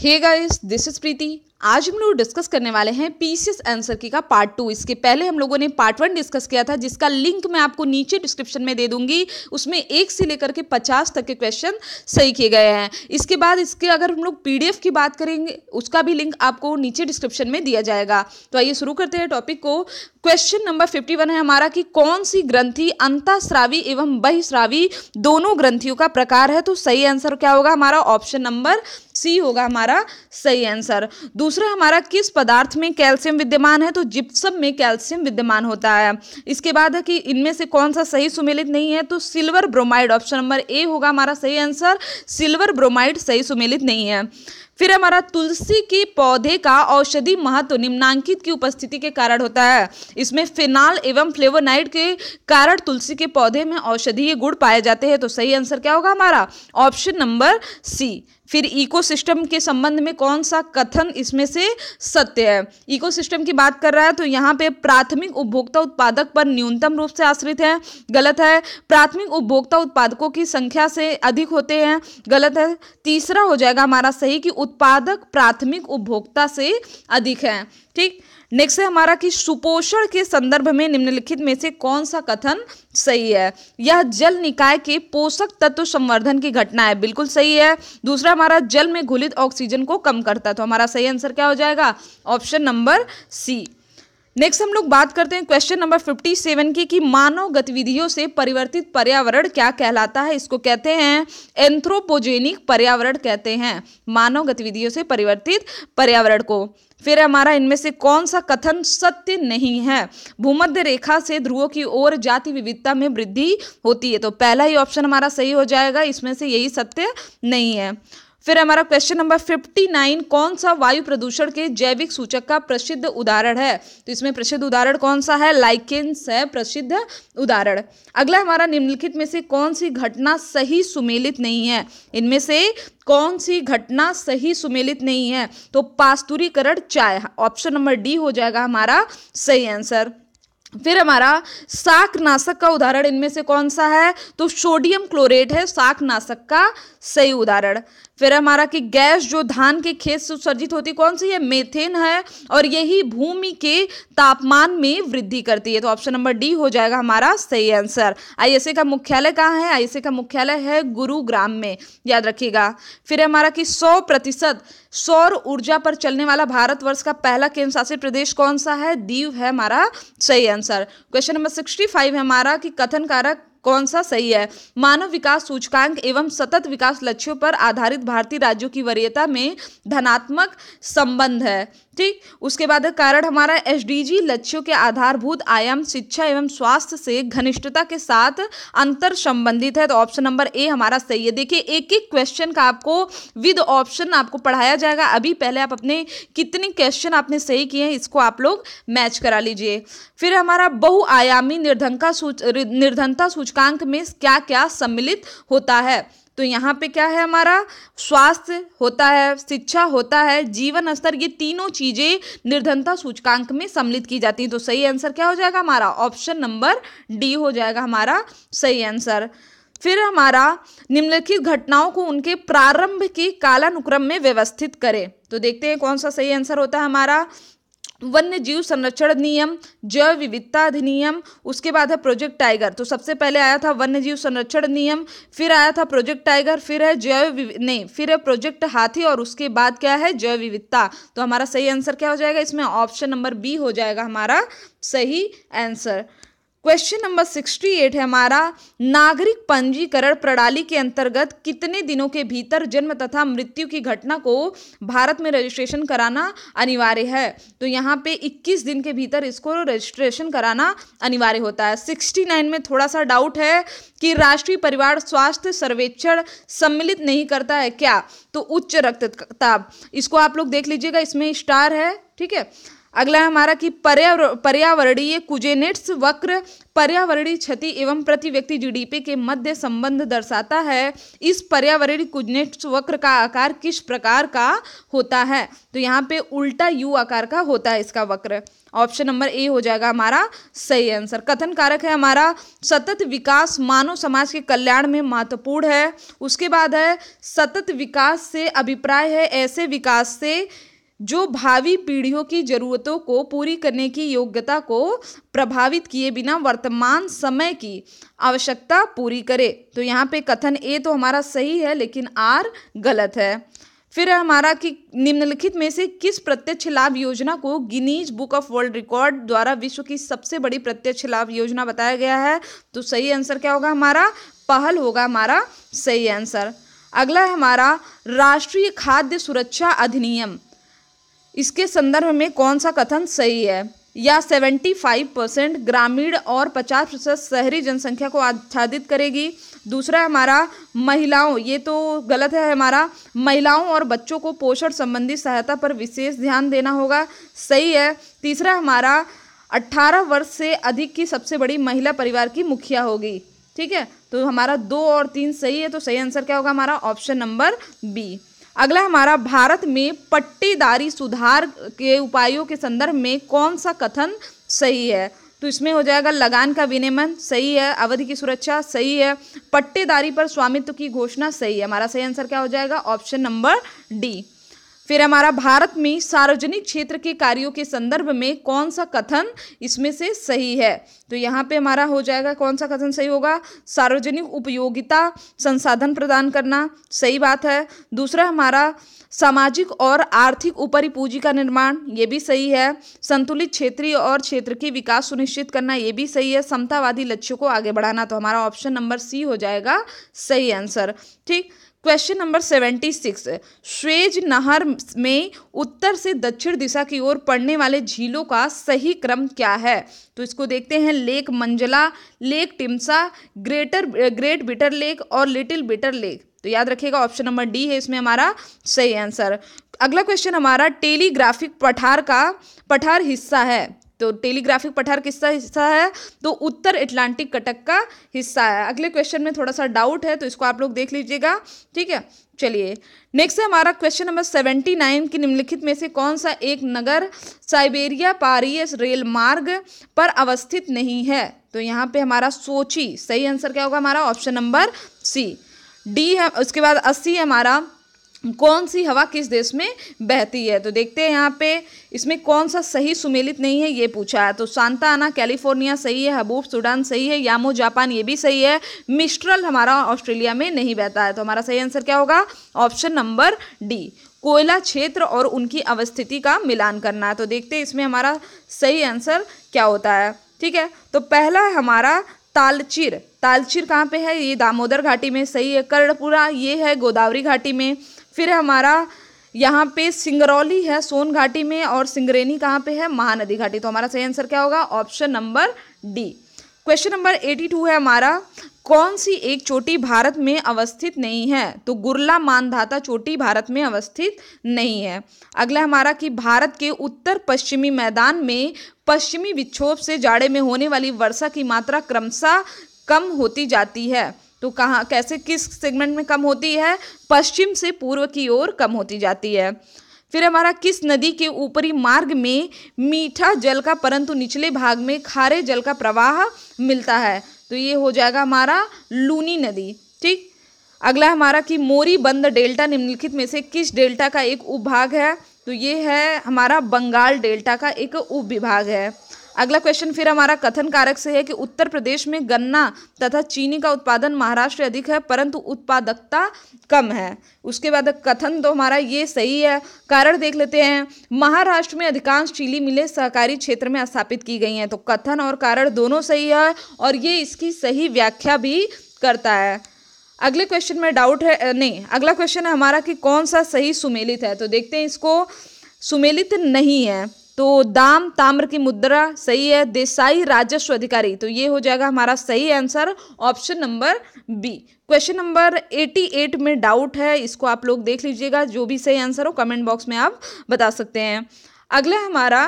Hey guys, this is Preeti आज हम लोग डिस्कस करने वाले हैं पीसीएस आंसर की का पार्ट टू इसके पहले हम लोगों ने पार्ट वन डिस्कस किया था जिसका लिंक मैं आपको नीचे डिस्क्रिप्शन में दे दूंगी उसमें एक से लेकर के पचास तक के क्वेश्चन सही किए गए हैं इसके बाद इसके अगर हम लोग पीडीएफ की बात करेंगे उसका भी लिंक आपको नीचे डिस्क्रिप्शन में दिया जाएगा तो आइए शुरू करते हैं टॉपिक को क्वेश्चन नंबर फिफ्टी वन है हमारा कि कौन सी ग्रंथि अंताश्रावी एवं बहिश्रावी दोनों ग्रंथियों का प्रकार है तो सही आंसर क्या होगा हमारा ऑप्शन नंबर सी होगा हमारा सही आंसर दूसरा हमारा किस पदार्थ में कैल्शियम विद्यमान है तो जिप्सम में कैल्शियम विद्यमान होता है इसके बाद है कि इनमें से कौन सा सही सुमेलित नहीं है तो silver bromide option number A होगा हमारा सही आंसर सिल्वर ब्रोमाइड सही सुमेलित नहीं है फिर हमारा तुलसी के पौधे का औषधि महत्व निम्नांकित की उपस्थिति के कारण होता है इसमें फिनाल एवं फ्लेवोनाइड के कारण तुलसी के पौधे में औषधीय गुण पाए जाते हैं तो सही आंसर क्या होगा हमारा ऑप्शन नंबर सी फिर इकोसिस्टम के संबंध में कौन सा कथन इसमें से सत्य है इकोसिस्टम की बात कर रहा है तो यहाँ पे प्राथमिक उपभोक्ता उत्पादक पर न्यूनतम रूप से आश्रित है गलत है प्राथमिक उपभोक्ता उत्पादकों की संख्या से अधिक होते हैं गलत है तीसरा हो जाएगा हमारा सही कि उत्पादक प्राथमिक उपभोक्ता से अधिक है ठीक नेक्स्ट है हमारा कि सुपोषण के संदर्भ में निम्नलिखित में से कौन सा कथन सही है यह जल निकाय के पोषक तत्व संवर्धन की घटना है बिल्कुल सही है दूसरा हमारा जल में घुलित ऑक्सीजन को कम करता है तो हमारा सही आंसर क्या हो जाएगा ऑप्शन नंबर सी नेक्स्ट हम लोग बात करते हैं क्वेश्चन नंबर 57 की कि मानव गतिविधियों से परिवर्तित पर्यावरण क्या कहलाता है इसको कहते हैं एंथ्रोपोजेनिक पर्यावरण कहते हैं मानव गतिविधियों से परिवर्तित पर्यावरण को फिर हमारा इनमें से कौन सा कथन सत्य नहीं है भूमध्य रेखा से ध्रुवों की ओर जाति विविधता में वृद्धि होती है तो पहला ही ऑप्शन हमारा सही हो जाएगा इसमें से यही सत्य नहीं है फिर हमारा क्वेश्चन नंबर 59 कौन सा वायु प्रदूषण के जैविक सूचक का प्रसिद्ध उदाहरण है तो इसमें प्रसिद्ध उदाहरण कौन सा है लाइकेंस है प्रसिद्ध उदाहरण अगला हमारा निम्नलिखित में से कौन सी घटना सही सुमेलित नहीं है इनमें से कौन सी घटना सही सुमेलित नहीं है तो पास्तुरीकरण चाय ऑप्शन नंबर डी हो जाएगा हमारा सही आंसर फिर हमारा साक नाशक का उदाहरण इनमें से कौन सा है तो सोडियम क्लोरेट है साक नाशक का सही उदाहरण फिर हमारा कि गैस जो धान के खेत से उत्सर्जित होती कौन सी है मेथेन है और यही भूमि के तापमान में वृद्धि करती है तो ऑप्शन नंबर डी हो जाएगा हमारा सही आंसर आईएसए का मुख्यालय कहाँ है आईएसए का मुख्यालय है गुरुग्राम में याद रखिएगा फिर हमारा कि सौ प्रतिशत सौर ऊर्जा पर चलने वाला भारतवर्ष का पहला केंद्र शासित प्रदेश कौन सा है दीव है हमारा सही answer question number sixty five है हमारा कि कथन कारक कौन सा सही है मानव विकास सूचकांक एवं सतत विकास लक्ष्यों पर आधारित भारतीय राज्यों की वरीयता में धनात्मक संबंध है ठीक उसके बाद कारण हमारा एस लक्ष्यों के आधारभूत आयाम शिक्षा एवं स्वास्थ्य से घनिष्ठता के साथ अंतर संबंधित है तो ऑप्शन नंबर ए हमारा सही है देखिए एक एक क्वेश्चन का आपको विद ऑप्शन आपको पढ़ाया जाएगा अभी पहले आप अपने कितने क्वेश्चन आपने सही किए हैं इसको आप लोग मैच करा लीजिए फिर हमारा बहुआयामी निर्धनता सूच निर्धनता सूच सूचकांक में क्या क्या सम्मिलित होता है तो यहाँ पे क्या है हमारा स्वास्थ्य होता है शिक्षा होता है जीवन स्तर ये तीनों चीज़ें निर्धनता सूचकांक में सम्मिलित की जाती हैं तो सही आंसर क्या हो जाएगा हमारा ऑप्शन नंबर डी हो जाएगा हमारा सही आंसर फिर हमारा निम्नलिखित घटनाओं को उनके प्रारंभ के कालानुक्रम में व्यवस्थित करें तो देखते हैं कौन सा सही आंसर होता है हमारा वन्य जीव संरक्षण नियम जैव विविधता अधिनियम उसके बाद है प्रोजेक्ट टाइगर तो सबसे पहले आया था वन्य जीव संरक्षण नियम फिर आया था प्रोजेक्ट टाइगर फिर है जैव नहीं फिर है प्रोजेक्ट हाथी और उसके बाद क्या है जैव विविधता तो हमारा सही आंसर क्या हो जाएगा इसमें ऑप्शन नंबर बी हो जाएगा हमारा सही आंसर क्वेश्चन नंबर 68 है हमारा नागरिक पंजीकरण प्रणाली के अंतर्गत कितने दिनों के भीतर जन्म तथा मृत्यु की घटना को भारत में रजिस्ट्रेशन कराना अनिवार्य है तो यहाँ पे 21 दिन के भीतर इसको रजिस्ट्रेशन कराना अनिवार्य होता है 69 में थोड़ा सा डाउट है कि राष्ट्रीय परिवार स्वास्थ्य सर्वेक्षण सम्मिलित नहीं करता है क्या तो उच्च रक्तताप इसको आप लोग देख लीजिएगा इसमें स्टार है ठीक है अगला हमारा कि पर्यावरणीय कुजेनेट्स वक्र पर्यावरणीय क्षति एवं प्रति व्यक्ति जीडीपी के मध्य संबंध दर्शाता है इस पर्यावरणीय कुजनेट्स वक्र का आकार किस प्रकार का होता है तो यहाँ पे उल्टा यू आकार का होता है इसका वक्र ऑप्शन नंबर ए हो जाएगा हमारा सही आंसर कथन कारक है हमारा सतत विकास मानव समाज के कल्याण में महत्वपूर्ण है उसके बाद है सतत विकास से अभिप्राय है ऐसे विकास से जो भावी पीढ़ियों की ज़रूरतों को पूरी करने की योग्यता को प्रभावित किए बिना वर्तमान समय की आवश्यकता पूरी करे तो यहाँ पे कथन ए तो हमारा सही है लेकिन आर गलत है फिर हमारा कि निम्नलिखित में से किस प्रत्यक्ष लाभ योजना को Guinness book of world record द्वारा विश्व की सबसे बड़ी प्रत्यक्ष लाभ योजना बताया गया है तो सही आंसर क्या होगा हमारा पहल होगा हमारा सही आंसर अगला है हमारा राष्ट्रीय खाद्य सुरक्षा अधिनियम इसके संदर्भ में कौन सा कथन सही है या 75 परसेंट ग्रामीण और 50 प्रतिशत शहरी जनसंख्या को आच्छादित करेगी दूसरा हमारा महिलाओं ये तो गलत है हमारा महिलाओं और बच्चों को पोषण संबंधी सहायता पर विशेष ध्यान देना होगा सही है तीसरा हमारा 18 वर्ष से अधिक की सबसे बड़ी महिला परिवार की मुखिया होगी ठीक है तो हमारा दो और तीन सही है तो सही आंसर क्या होगा हमारा ऑप्शन नंबर बी अगला हमारा भारत में पट्टीदारी सुधार के उपायों के संदर्भ में कौन सा कथन सही है तो इसमें हो जाएगा लगान का विनियमन सही है अवधि की सुरक्षा सही है पट्टेदारी पर स्वामित्व की घोषणा सही है हमारा सही आंसर क्या हो जाएगा ऑप्शन नंबर डी फिर हमारा भारत में सार्वजनिक क्षेत्र के कार्यों के संदर्भ में कौन सा कथन इसमें से सही है तो यहाँ पे हमारा हो जाएगा कौन सा कथन सही होगा सार्वजनिक उपयोगिता संसाधन प्रदान करना सही बात है दूसरा हमारा सामाजिक और आर्थिक ऊपरी पूंजी का निर्माण ये भी सही है संतुलित क्षेत्रीय और क्षेत्र की विकास सुनिश्चित करना ये भी सही है समतावादी लक्ष्यों को आगे बढ़ाना तो हमारा ऑप्शन नंबर सी हो जाएगा सही आंसर ठीक क्वेश्चन नंबर सेवेंटी सिक्स श्वेज नहर में उत्तर से दक्षिण दिशा की ओर पड़ने वाले झीलों का सही क्रम क्या है तो इसको देखते हैं lake Manzala lake Timsah greater great bitter lake और लिटिल बिटर लेक तो याद रखिएगा ऑप्शन नंबर डी है इसमें हमारा सही आंसर अगला क्वेश्चन हमारा टेलीग्राफिक पठार का पठार हिस्सा है तो टेलीग्राफिक पठार किसका हिस्सा है तो उत्तर अटलांटिक कटक का हिस्सा है अगले क्वेश्चन में थोड़ा सा डाउट है तो इसको आप लोग देख लीजिएगा ठीक है चलिए नेक्स्ट है हमारा क्वेश्चन नंबर सेवेंटी नाइन की निम्नलिखित में से कौन सा एक नगर साइबेरिया पारियस रेल मार्ग पर अवस्थित नहीं है तो यहाँ पे हमारा सोची सही आंसर क्या होगा हमारा ऑप्शन नंबर सी डी है उसके बाद अस्सी हमारा कौन सी हवा किस देश में बहती है तो देखते हैं यहाँ पे इसमें कौन सा सही सुमेलित नहीं है ये पूछा है तो सांता आना कैलिफोर्निया सही है हबूब सूडान सही है यामो जापान ये भी सही है मिस्ट्रल हमारा ऑस्ट्रेलिया में नहीं बहता है तो हमारा सही आंसर क्या होगा ऑप्शन नंबर डी कोयला क्षेत्र और उनकी अवस्थिति का मिलान करना है तो देखते हैं इसमें हमारा सही आंसर क्या होता है ठीक है तो पहला है हमारा तालचिर तालचिर कहाँ पे है ये दामोदर घाटी में सही है कर्णपुरा ये है गोदावरी घाटी में फिर हमारा यहाँ पे सिंगरौली है सोन घाटी में और सिंगरेनी कहाँ पे है महानदी घाटी तो हमारा सही आंसर क्या होगा option number D question number eighty two है हमारा कौन सी एक चोटी भारत में अवस्थित नहीं है तो गुरला मानधाता चोटी भारत में अवस्थित नहीं है अगला हमारा कि भारत के उत्तर पश्चिमी मैदान में पश्चिमी विक्षोभ से जाड़े में होने वाली वर्षा की मात्रा क्रमशः कम होती जाती है तो कहाँ कैसे किस सेगमेंट में कम होती है पश्चिम से पूर्व की ओर कम होती जाती है फिर हमारा किस नदी के ऊपरी मार्ग में मीठा जल का परंतु निचले भाग में खारे जल का प्रवाह मिलता है तो ये हो जाएगा हमारा लूनी नदी ठीक अगला हमारा कि मोरी बंद डेल्टा निम्नलिखित में से किस डेल्टा का एक उपभाग है तो ये है हमारा बंगाल डेल्टा का एक उपविभाग है अगला क्वेश्चन फिर हमारा कथन कारक से है कि उत्तर प्रदेश में गन्ना तथा चीनी का उत्पादन महाराष्ट्र अधिक है परंतु उत्पादकता कम है उसके बाद कथन तो हमारा ये सही है कारण देख लेते हैं महाराष्ट्र में अधिकांश चीनी मिले सहकारी क्षेत्र में स्थापित की गई हैं तो कथन और कारण दोनों सही है और ये इसकी सही व्याख्या भी करता है अगले क्वेश्चन में डाउट है नहीं अगला क्वेश्चन है हमारा कि कौन सा सही सुमेलित है तो देखते हैं इसको सुमेलित नहीं है तो दाम ताम्र की मुद्रा सही है देसाई राजस्व अधिकारी तो ये हो जाएगा हमारा सही answer option number B question number 88 में डाउट है इसको आप लोग देख लीजिएगा जो भी सही आंसर हो कमेंट बॉक्स में आप बता सकते हैं अगला हमारा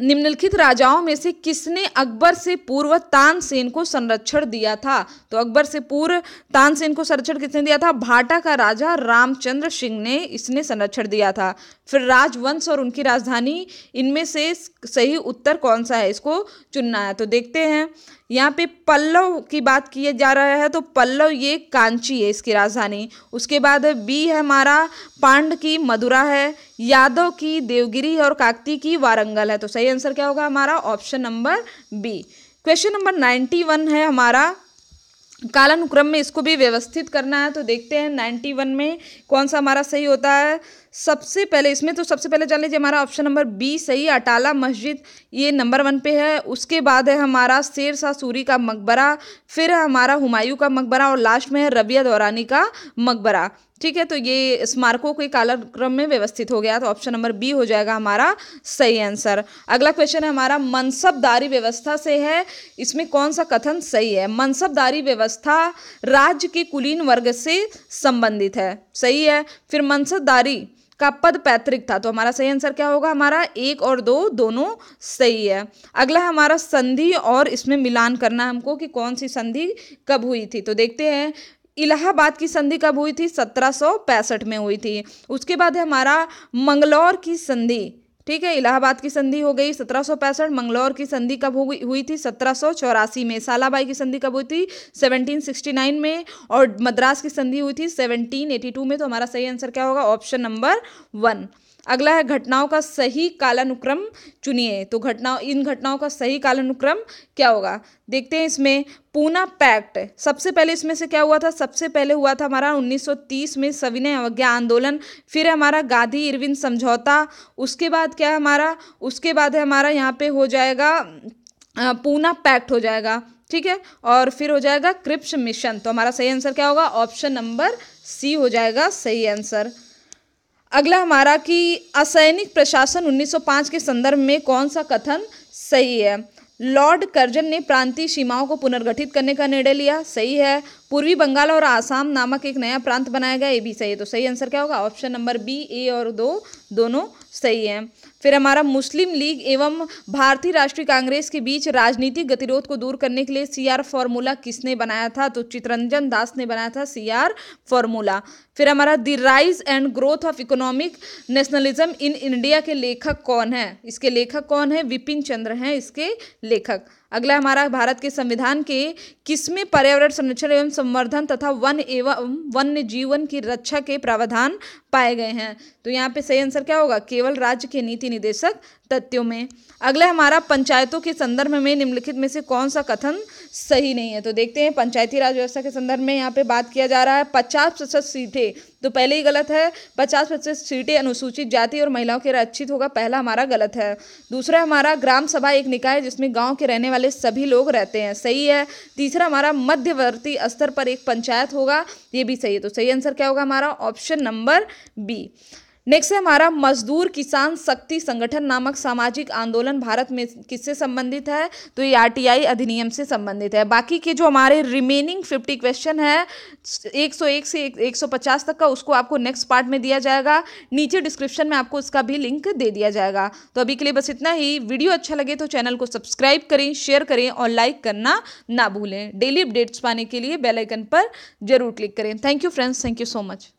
निम्नलिखित राजाओं में से किसने अकबर से पूर्व तानसेन को संरक्षण दिया था तो अकबर से पूर्व तानसेन को संरक्षण किसने दिया था भाटा का राजा रामचंद्र सिंह ने इसने संरक्षण दिया था फिर राजवंश और उनकी राजधानी इनमें से सही उत्तर कौन सा है इसको चुनना है तो देखते हैं यहाँ पे पल्लव की बात किए जा रहा है तो पल्लव ये कांची है इसकी राजधानी उसके बाद बी है हमारा पांड की मदुरा है यादव की देवगिरी और काकती की वारंगल है तो सही आंसर क्या होगा हमारा option number B question number ninety one है हमारा कालानुक्रम में इसको भी व्यवस्थित करना है तो देखते हैं नाइन्टी वन में कौन सा हमारा सही होता है सबसे पहले इसमें तो सबसे पहले जान लीजिए हमारा ऑप्शन नंबर बी सही अटाला मस्जिद ये नंबर वन पे है उसके बाद है हमारा शेर शाह सूरी का मकबरा फिर है हमारा हुमायूं का मकबरा और लास्ट में है रबिया दौरानी का मकबरा ठीक है तो ये स्मारकों के कालक्रम में व्यवस्थित हो गया तो ऑप्शन नंबर बी हो जाएगा हमारा सही आंसर अगला क्वेश्चन है हमारा मनसबदारी व्यवस्था से है इसमें कौन सा कथन सही है मनसबदारी व्यवस्था राज्य के कुलीन वर्ग से संबंधित है सही है फिर मनसबदारी का पद पैतृक था तो हमारा सही आंसर क्या होगा हमारा एक और दो दोनों सही है अगला हमारा संधि और इसमें मिलान करना हमको कि कौन सी संधि कब हुई थी तो देखते हैं इलाहाबाद की संधि कब हुई थी सत्रह में हुई थी उसके बाद हमारा मंगलौर की संधि ठीक है इलाहाबाद की संधि हो गई सत्रह मंगलौर की संधि कब हो गई हुई थी सत्रह में सालाबाई की संधि कब हुई थी 1769 में और मद्रास की संधि हुई थी 1782 में तो हमारा सही आंसर क्या होगा ऑप्शन नंबर वन अगला है घटनाओं का सही कालानुक्रम चुनिए तो घटनाओं इन घटनाओं का सही कालानुक्रम क्या होगा देखते हैं इसमें पूना पैक्ट सबसे पहले इसमें से क्या हुआ था सबसे पहले हुआ था हमारा 1930 में सविनय अवज्ञा आंदोलन फिर हमारा गांधी इरविन समझौता उसके बाद क्या है हमारा उसके बाद है हमारा यहाँ पे हो जाएगा पूना पैक्ट हो जाएगा ठीक है और फिर हो जाएगा क्रिप्स मिशन तो हमारा सही आंसर क्या होगा ऑप्शन नंबर सी हो जाएगा सही आंसर अगला हमारा कि असैनिक प्रशासन 1905 के संदर्भ में कौन सा कथन सही है लॉर्ड कर्जन ने प्रांतीय सीमाओं को पुनर्गठित करने का निर्णय लिया सही है पूर्वी बंगाल और आसाम नामक एक नया प्रांत बनाया गया ये भी सही है तो सही आंसर क्या होगा ऑप्शन नंबर बी ए और दो दोनों सही है फिर हमारा मुस्लिम लीग एवं भारतीय राष्ट्रीय कांग्रेस के बीच राजनीतिक गतिरोध को दूर करने के लिए सीआर फॉर्मूला किसने बनाया था तो चितरंजन दास ने बनाया था सीआर फॉर्मूला फिर हमारा the rise and growth of economic nationalism in India के लेखक कौन है इसके लेखक कौन है विपिन चंद्र हैं इसके लेखक अगला हमारा भारत के संविधान के किसमें पर्यावरण संरक्षण एवं संवर्धन तथा वन एवं वन्य जीवन की रक्षा के प्रावधान पाए गए हैं तो यहाँ पे सही आंसर क्या होगा केवल राज्य के नीति निदेशक तथ्यों में अगला हमारा पंचायतों के संदर्भ में निम्नलिखित में से कौन सा कथन सही नहीं है तो देखते हैं पंचायती राज व्यवस्था के संदर्भ में यहाँ पे बात किया जा रहा है पचास प्रतिशत सीटें तो पहले ही गलत है पचास प्रतिशत सीटें अनुसूचित जाति और महिलाओं के रक्षित होगा पहला हमारा गलत है दूसरा हमारा ग्राम सभा एक निकाय जिसमें गाँव के रहने वाले सभी लोग रहते हैं सही है तीसरा हमारा मध्यवर्ती स्तर पर एक पंचायत होगा ये भी सही है तो सही आंसर क्या होगा हमारा ऑप्शन नंबर बी नेक्स्ट है हमारा मजदूर किसान शक्ति संगठन नामक सामाजिक आंदोलन भारत में किससे संबंधित है तो ये आरटीआई अधिनियम से संबंधित है बाकी के जो हमारे रिमेनिंग फिफ्टी क्वेश्चन है 101 से 150 तक का उसको आपको नेक्स्ट पार्ट में दिया जाएगा नीचे डिस्क्रिप्शन में आपको उसका भी लिंक दे दिया जाएगा तो अभी के लिए बस इतना ही वीडियो अच्छा लगे तो चैनल को सब्सक्राइब करें शेयर करें और लाइक करना ना भूलें डेली अपडेट्स पाने के लिए बेलाइकन पर जरूर क्लिक करें thank you friends thank you so much